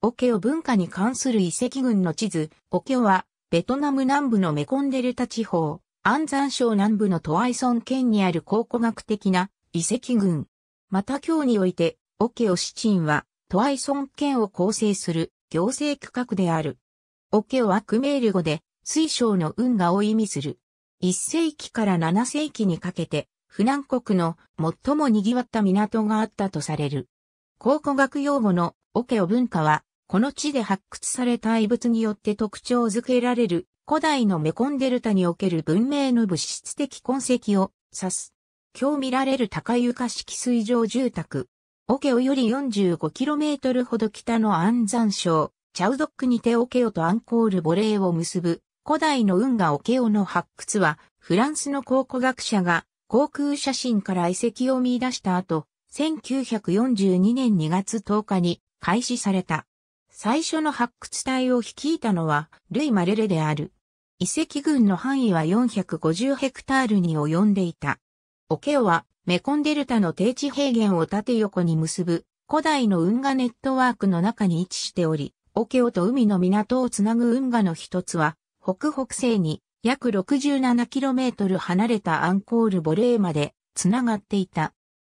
オケオ文化に関する遺跡群の地図、オケオは、ベトナム南部のメコンデルタ地方、安山省南部のトワイソン県にある考古学的な遺跡群。また今日において、オケオ市鎮は、トワイソン県を構成する行政区画である。オケオはクメール語で、水晶の運河を意味する。1世紀から7世紀にかけて、フ南国の最も賑わった港があったとされる。考古学用語のオケオ文化は、この地で発掘された遺物によって特徴づけられる古代のメコンデルタにおける文明の物質的痕跡を指す。今日見られる高床式水上住宅。オケオより 45km ほど北の安山省、チャウドックにてオケオとアンコールボレーを結ぶ古代の運河オケオの発掘は、フランスの考古学者が航空写真から遺跡を見出した後、1942年2月10日に開始された。最初の発掘隊を率いたのは、ルイ・マレレである。遺跡群の範囲は450ヘクタールに及んでいた。オケオは、メコンデルタの低地平原を縦横に結ぶ、古代の運河ネットワークの中に位置しており、オケオと海の港をつなぐ運河の一つは、北北西に約 67km 離れたアンコールボレーまでつながっていた。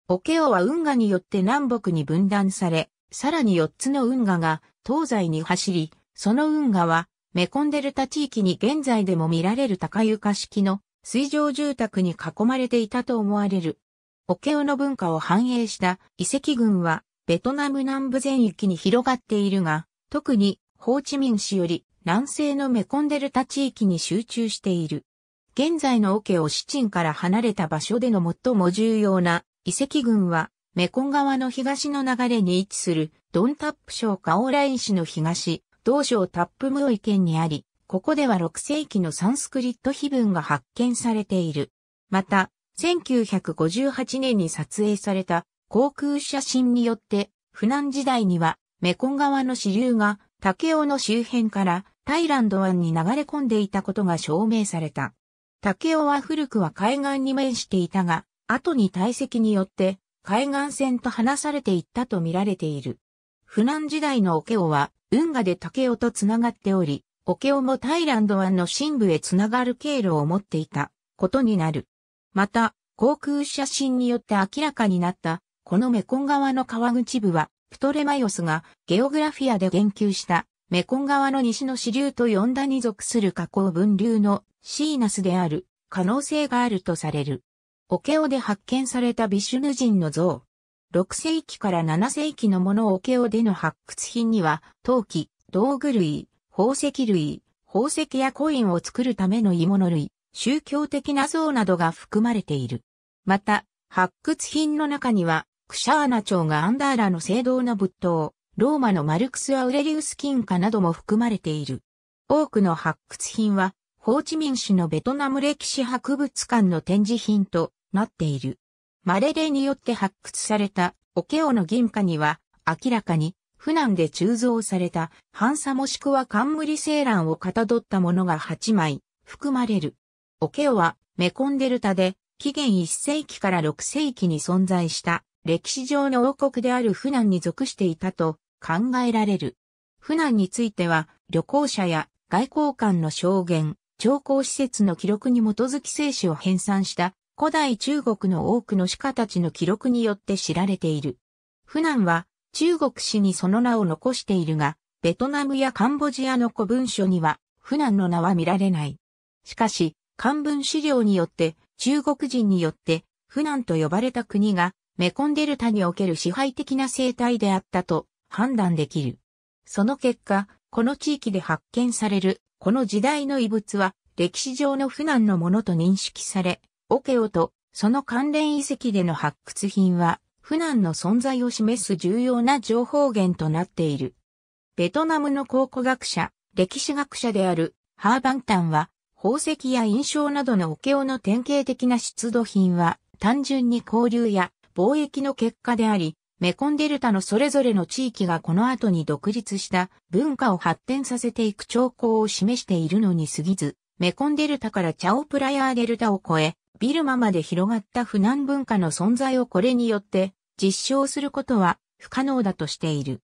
オケオは運河によって南北に分断され、さらに4つの運河が東西に走り、その運河は、メコンデルタ地域に現在でも見られる高床式の水上住宅に囲まれていたと思われる。オケオの文化を反映した遺跡群は、ベトナム南部全域に広がっているが、特にホーチミン市より南西のメコンデルタ地域に集中している。現在のオケオシチンから離れた場所での最も重要な遺跡群は、メコン川の東の流れに位置するドンタップ省カオライン市の東、同省タップムオイ県にあり、ここでは6世紀のサンスクリット碑文が発見されている。また、1958年に撮影された航空写真によって、普難時代にはメコン川の支流が竹尾の周辺からタイランド湾に流れ込んでいたことが証明された。竹尾は古くは海岸に面していたが、後に堆積によって海岸線と離されていったと見られている。フ難時代のオケは、運河で竹雄と繋がっており、桶尾もタイランド湾の深部へ繋がる経路を持っていたことになる。また、航空写真によって明らかになった、このメコン川の川口部は、プトレマイオスがゲオグラフィアで言及したメコン川の西の支流と呼んだに属する河口分流のシーナスである可能性があるとされる。桶尾で発見されたビシュヌ人の像、6世紀から7世紀のもの桶をでの発掘品には、陶器、道具類、宝石類、宝石やコインを作るための鋳物類、宗教的な像などが含まれている。また、発掘品の中には、クシャーナ朝がアンダーラの聖堂の仏塔、ローマのマルクス・アウレリウス金貨なども含まれている。多くの発掘品は、ホーチミン市のベトナム歴史博物館の展示品となっている。マレレによって発掘された、オケオの銀貨には、明らかに、普難で鋳造された、ハンサもしくは冠ランをかたどったものが8枚、含まれる。オケオは、メコンデルタで、紀元1世紀から6世紀に存在した、歴史上の王国である普難に属していたと考えられる。普難については、旅行者や外交官の証言、調校施設の記録に基づき生死を編纂した古代中国の多くの鹿たちの記録によって知られている。普段は中国史にその名を残しているが、ベトナムやカンボジアの古文書には、普段の名は見られない。しかし、漢文資料によって、中国人によって、普段と呼ばれた国が、メコンデルタにおける支配的な生態であったと判断できる。その結果、この地域で発見される、この時代の遺物は、歴史上の普段のものと認識され、オケオとその関連遺跡での発掘品は、普段の存在を示す重要な情報源となっている。ベトナムの考古学者、歴史学者であるハーバンタンは、宝石や印象などのオケオの典型的な出土品は、単純に交流や貿易の結果であり、メコンデルタのそれぞれの地域がこの後に独立した文化を発展させていく兆候を示しているのに過ぎず、メコンデルタからチャオプラヤーデルタを越え、ビルマまで広がった不難文化の存在をこれによって実証することは不可能だとしている。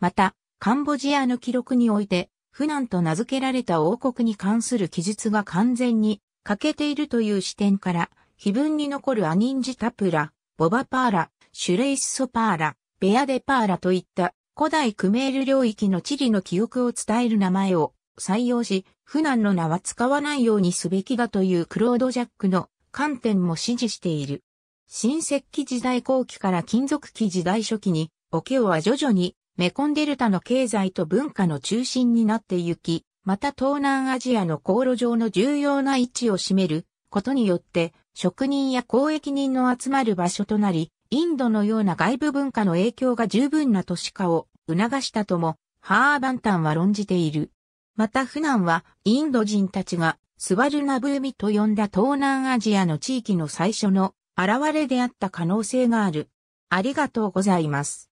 また、カンボジアの記録において、不難と名付けられた王国に関する記述が完全に欠けているという視点から、碑文に残るアニンジタプラ、ボバパーラ、シュレイスソパーラ、ベアデパーラといった古代クメール領域の地理の記憶を伝える名前を採用し、不難の名は使わないようにすべきだというクロード・ジャックの観点も支持している。新石器時代後期から金属器時代初期に、桶尾は徐々にメコンデルタの経済と文化の中心になってゆき、また東南アジアの航路上の重要な位置を占めることによって、職人や交易人の集まる場所となり、インドのような外部文化の影響が十分な都市化を促したとも、ハーバンタンは論じている。また、普段はインド人たちがスワルナブーミと呼んだ東南アジアの地域の最初の現れであった可能性がある。ありがとうございます。